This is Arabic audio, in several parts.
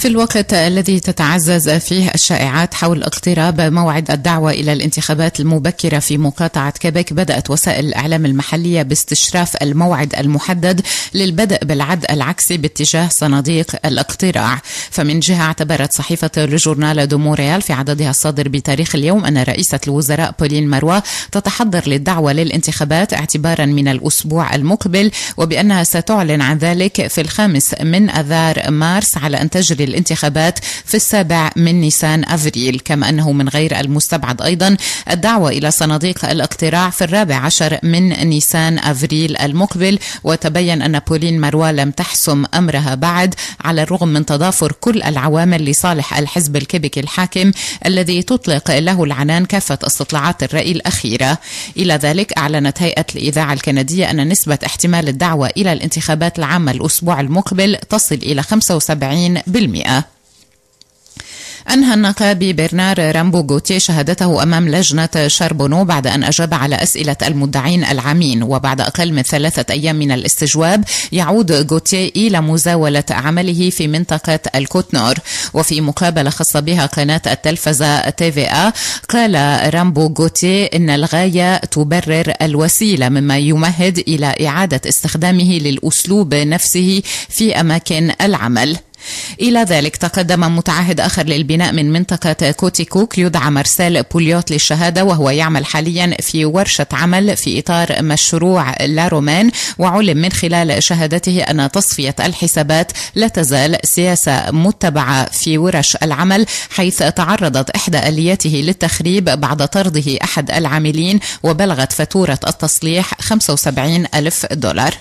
في الوقت الذي تتعزز فيه الشائعات حول اقتراب موعد الدعوة إلى الانتخابات المبكرة في مقاطعة كيبك بدأت وسائل الإعلام المحلية باستشراف الموعد المحدد للبدء بالعد العكسي باتجاه صناديق الاقتراع فمن جهة اعتبرت صحيفة الجورنال دو موريال في عددها الصادر بتاريخ اليوم أن رئيسة الوزراء بولين مروى تتحضر للدعوة للانتخابات اعتبارا من الأسبوع المقبل وبأنها ستعلن عن ذلك في الخامس من أذار مارس على أن تجري الانتخابات في السابع من نيسان أفريل كما أنه من غير المستبعد أيضا الدعوة إلى صناديق الاقتراع في الرابع عشر من نيسان أفريل المقبل وتبين أن بولين مروى لم تحسم أمرها بعد على الرغم من تضافر كل العوامل لصالح الحزب الكيبيكي الحاكم الذي تطلق له العنان كافة استطلاعات الرأي الأخيرة إلى ذلك أعلنت هيئة الإذاعة الكندية أن نسبة احتمال الدعوة إلى الانتخابات العامة الأسبوع المقبل تصل إلى 75% المئة أنهى النقابي برنار رامبو غوتيه شهادته أمام لجنة شاربونو بعد أن أجاب على أسئلة المدعين العامين وبعد أقل من ثلاثة أيام من الاستجواب يعود غوتيه إلى مزاولة عمله في منطقة الكوتنور وفي مقابلة خاصة بها قناة التلفزة تي في آ قال رامبو غوتيه إن الغاية تبرر الوسيلة مما يمهد إلى إعادة استخدامه للأسلوب نفسه في أماكن العمل إلى ذلك تقدم متعهد آخر للبناء من منطقة كوتيكوك يدعى مرسال بوليوت للشهادة وهو يعمل حاليا في ورشة عمل في إطار مشروع لارومان وعلم من خلال شهادته أن تصفية الحسابات لا تزال سياسة متبعة في ورش العمل حيث تعرضت إحدى آلياته للتخريب بعد طرده أحد العاملين وبلغت فاتورة التصليح 75 ألف دولار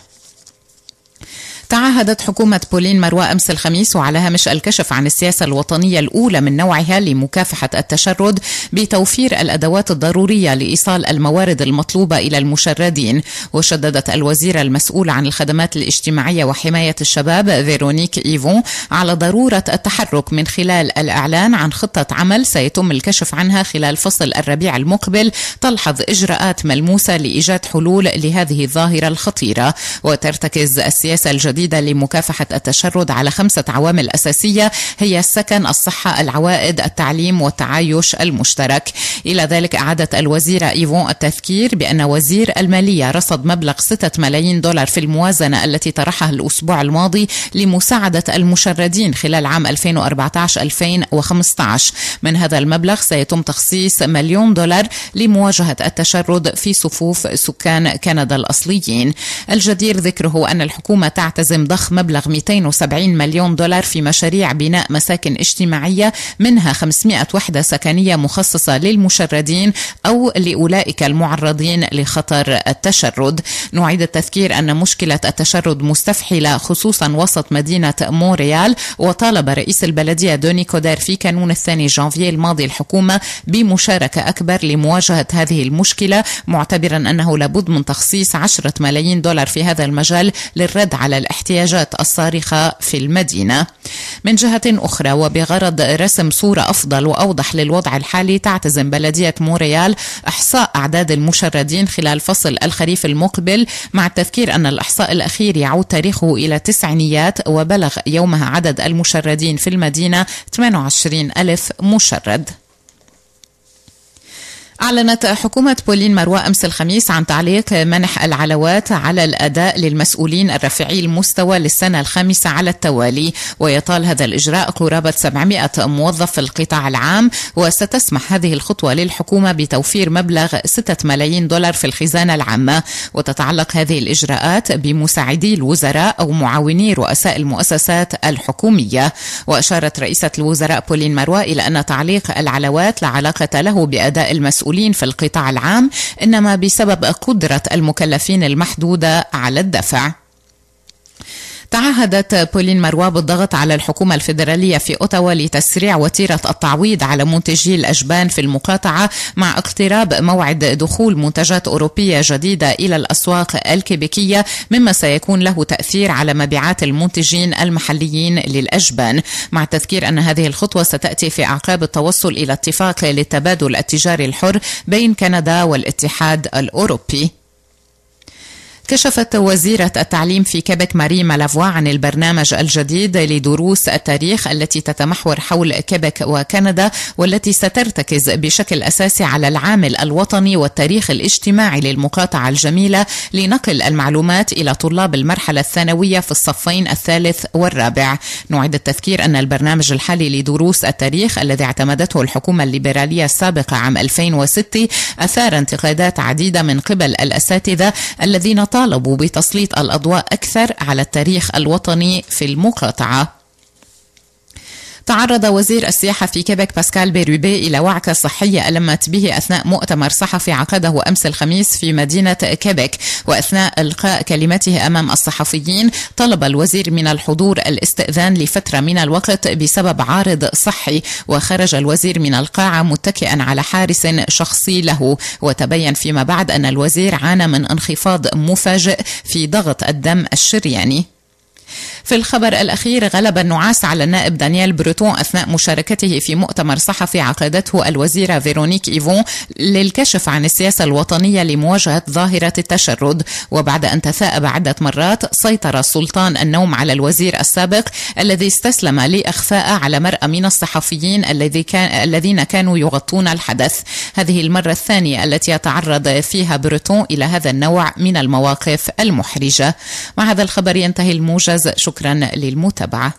تعهدت حكومة بولين مروى أمس الخميس وعلى هامش الكشف عن السياسة الوطنية الأولى من نوعها لمكافحة التشرد بتوفير الأدوات الضرورية لإيصال الموارد المطلوبة إلى المشردين وشددت الوزيرة المسؤولة عن الخدمات الاجتماعية وحماية الشباب فيرونيك إيفون على ضرورة التحرك من خلال الإعلان عن خطة عمل سيتم الكشف عنها خلال فصل الربيع المقبل تلحظ إجراءات ملموسة لإيجاد حلول لهذه الظاهرة الخطيرة وترتكز السياسة الجديدة الجديدة لمكافحة التشرد على خمسة عوامل أساسية هي السكن الصحة العوائد التعليم والتعايش المشترك إلى ذلك أعادت الوزيرة إيفون التذكير بأن وزير المالية رصد مبلغ 6 ملايين دولار في الموازنة التي طرحها الأسبوع الماضي لمساعدة المشردين خلال عام 2014-2015 من هذا المبلغ سيتم تخصيص مليون دولار لمواجهة التشرد في صفوف سكان كندا الأصليين الجدير ذكره أن الحكومة تعتز ملتزم ضخ مبلغ 270 مليون دولار في مشاريع بناء مساكن اجتماعية منها 500 وحدة سكنية مخصصة للمشردين أو لأولئك المعرضين لخطر التشرد نعيد التذكير أن مشكلة التشرد مستفحلة خصوصا وسط مدينة مونريال وطالب رئيس البلدية دوني كودار في كانون الثاني جانفي الماضي الحكومة بمشاركة أكبر لمواجهة هذه المشكلة معتبرا أنه لابد من تخصيص 10 ملايين دولار في هذا المجال للرد على الإحسان الاحتياجات الصارخة في المدينة من جهة أخرى وبغرض رسم صورة أفضل وأوضح للوضع الحالي تعتزم بلدية موريال إحصاء أعداد المشردين خلال فصل الخريف المقبل مع التذكير أن الإحصاء الأخير يعود تاريخه إلى التسعينيات وبلغ يومها عدد المشردين في المدينة 28 ألف مشرد أعلنت حكومة بولين مروى أمس الخميس عن تعليق منح العلاوات على الأداء للمسؤولين الرافعي المستوى للسنة الخامسة على التوالي ويطال هذا الإجراء قرابة 700 موظف في القطاع العام وستسمح هذه الخطوة للحكومة بتوفير مبلغ 6 ملايين دولار في الخزانة العامة وتتعلق هذه الإجراءات بمساعدي الوزراء أو معاوني رؤساء المؤسسات الحكومية وأشارت رئيسة الوزراء بولين مروى إلى أن تعليق العلاوات لا علاقة له بأداء المسؤولين المسؤولين في القطاع العام انما بسبب قدره المكلفين المحدوده على الدفع تعهدت بولين مروى بالضغط على الحكومة الفيدرالية في أوتاوا لتسريع وتيرة التعويض على منتجي الأجبان في المقاطعة مع اقتراب موعد دخول منتجات أوروبية جديدة إلى الأسواق الكيبيكية مما سيكون له تأثير على مبيعات المنتجين المحليين للأجبان مع تذكير أن هذه الخطوة ستأتي في أعقاب التوصل إلى اتفاق للتبادل التجاري الحر بين كندا والاتحاد الأوروبي كشفت وزيرة التعليم في كيبك ماري مالافوا عن البرنامج الجديد لدروس التاريخ التي تتمحور حول كيبك وكندا والتي سترتكز بشكل أساسي على العامل الوطني والتاريخ الاجتماعي للمقاطعة الجميلة لنقل المعلومات إلى طلاب المرحلة الثانوية في الصفين الثالث والرابع نعيد التذكير أن البرنامج الحالي لدروس التاريخ الذي اعتمدته الحكومة الليبرالية السابقة عام 2006 أثار انتقادات عديدة من قبل الأساتذة الذين طالبوا طالبوا بتسليط الاضواء اكثر على التاريخ الوطني في المقاطعه تعرض وزير السياحة في كيبك باسكال بيروبي إلى وعكة صحية ألمت به أثناء مؤتمر صحفي عقده أمس الخميس في مدينة كيبك وأثناء إلقاء كلمته أمام الصحفيين طلب الوزير من الحضور الاستئذان لفترة من الوقت بسبب عارض صحي وخرج الوزير من القاعة متكئا على حارس شخصي له وتبين فيما بعد أن الوزير عانى من انخفاض مفاجئ في ضغط الدم الشرياني في الخبر الأخير غلب النعاس على النائب دانيال بروتون أثناء مشاركته في مؤتمر صحفي عقدته الوزيرة فيرونيك إيفون للكشف عن السياسة الوطنية لمواجهة ظاهرة التشرد وبعد أن تثاءب عدة مرات سيطر السلطان النوم على الوزير السابق الذي استسلم لإخفاء على مرأى من الصحفيين الذي كان الذين كانوا يغطون الحدث هذه المرة الثانية التي يتعرض فيها بروتون إلى هذا النوع من المواقف المحرجة مع هذا الخبر ينتهي الموجز شكرا شكرا للمتابعه